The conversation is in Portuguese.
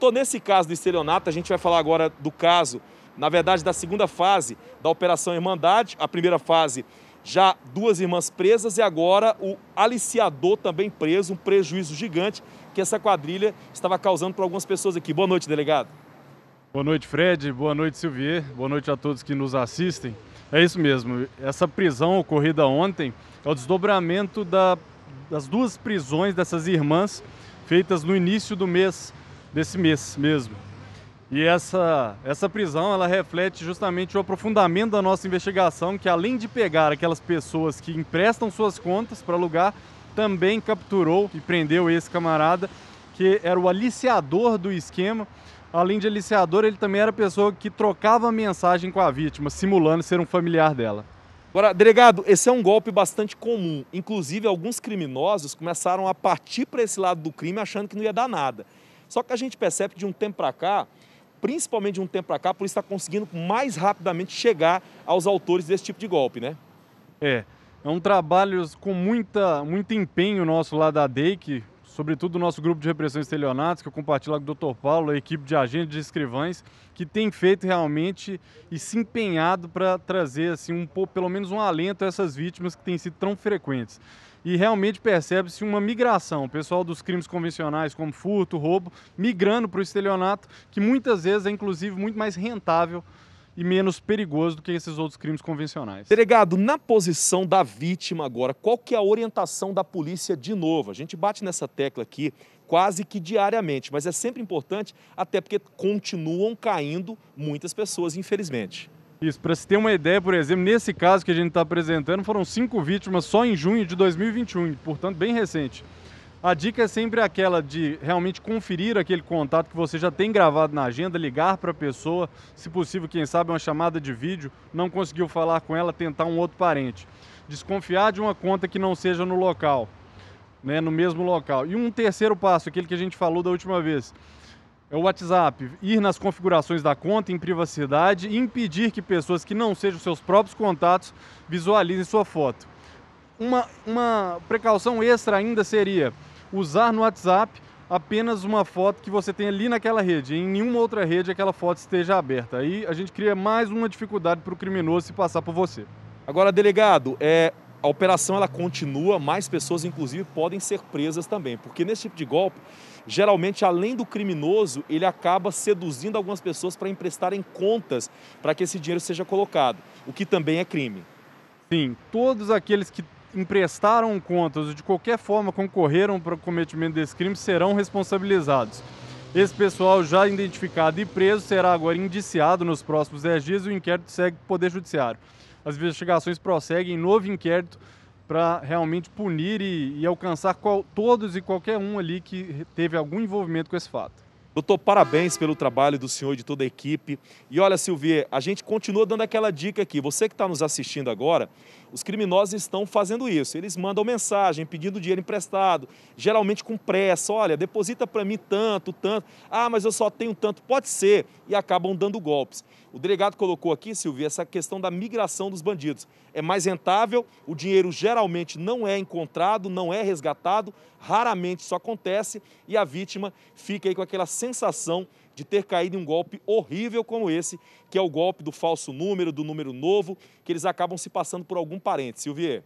Tô nesse caso do estelionato, a gente vai falar agora do caso, na verdade, da segunda fase da Operação Irmandade, a primeira fase já duas irmãs presas e agora o aliciador também preso, um prejuízo gigante que essa quadrilha estava causando para algumas pessoas aqui. Boa noite, delegado. Boa noite, Fred. Boa noite, Silvier. Boa noite a todos que nos assistem. É isso mesmo. Essa prisão ocorrida ontem é o desdobramento da, das duas prisões dessas irmãs feitas no início do mês desse mês mesmo. E essa, essa prisão ela reflete justamente o aprofundamento da nossa investigação, que além de pegar aquelas pessoas que emprestam suas contas para alugar, também capturou e prendeu esse camarada, que era o aliciador do esquema. Além de aliciador, ele também era a pessoa que trocava mensagem com a vítima, simulando ser um familiar dela. Agora, delegado, esse é um golpe bastante comum. Inclusive, alguns criminosos começaram a partir para esse lado do crime achando que não ia dar nada. Só que a gente percebe que de um tempo para cá, principalmente de um tempo para cá, a polícia está conseguindo mais rapidamente chegar aos autores desse tipo de golpe, né? É. É um trabalho com muita, muito empenho nosso lá da DEIC, sobretudo o nosso grupo de repressão estelionatos, que eu compartilho com o Dr. Paulo, a equipe de agentes de escrivães, que tem feito realmente e se empenhado para trazer assim um pouco, pelo menos um alento a essas vítimas que têm sido tão frequentes. E realmente percebe-se uma migração, o pessoal dos crimes convencionais como furto, roubo, migrando para o estelionato, que muitas vezes é inclusive muito mais rentável e menos perigoso do que esses outros crimes convencionais. Delegado, na posição da vítima agora, qual que é a orientação da polícia de novo? A gente bate nessa tecla aqui quase que diariamente, mas é sempre importante, até porque continuam caindo muitas pessoas, infelizmente. Isso, para se ter uma ideia, por exemplo, nesse caso que a gente está apresentando, foram cinco vítimas só em junho de 2021, portanto, bem recente. A dica é sempre aquela de realmente conferir aquele contato que você já tem gravado na agenda, ligar para a pessoa, se possível, quem sabe, uma chamada de vídeo, não conseguiu falar com ela, tentar um outro parente. Desconfiar de uma conta que não seja no local, né, no mesmo local. E um terceiro passo, aquele que a gente falou da última vez, é o WhatsApp. Ir nas configurações da conta em privacidade e impedir que pessoas que não sejam seus próprios contatos visualizem sua foto. Uma, uma precaução extra ainda seria usar no WhatsApp apenas uma foto que você tem ali naquela rede. Em nenhuma outra rede aquela foto esteja aberta. Aí a gente cria mais uma dificuldade para o criminoso se passar por você. Agora, delegado, é, a operação ela continua, mais pessoas, inclusive, podem ser presas também. Porque nesse tipo de golpe, geralmente, além do criminoso, ele acaba seduzindo algumas pessoas para emprestarem contas para que esse dinheiro seja colocado, o que também é crime. Sim, todos aqueles que emprestaram contas ou de qualquer forma concorreram para o cometimento desse crime serão responsabilizados. Esse pessoal já identificado e preso será agora indiciado nos próximos 10 dias e o inquérito segue para o Poder Judiciário. As investigações prosseguem novo inquérito para realmente punir e, e alcançar qual, todos e qualquer um ali que teve algum envolvimento com esse fato. Doutor, parabéns pelo trabalho do senhor e de toda a equipe. E olha, Silvia, a gente continua dando aquela dica aqui. Você que está nos assistindo agora, os criminosos estão fazendo isso. Eles mandam mensagem pedindo dinheiro emprestado, geralmente com pressa. Olha, deposita para mim tanto, tanto. Ah, mas eu só tenho tanto. Pode ser. E acabam dando golpes. O delegado colocou aqui, Silvia, essa questão da migração dos bandidos. É mais rentável, o dinheiro geralmente não é encontrado, não é resgatado, raramente isso acontece e a vítima fica aí com aquela sensação sensação de ter caído em um golpe horrível como esse, que é o golpe do falso número, do número novo, que eles acabam se passando por algum parente. Silvier.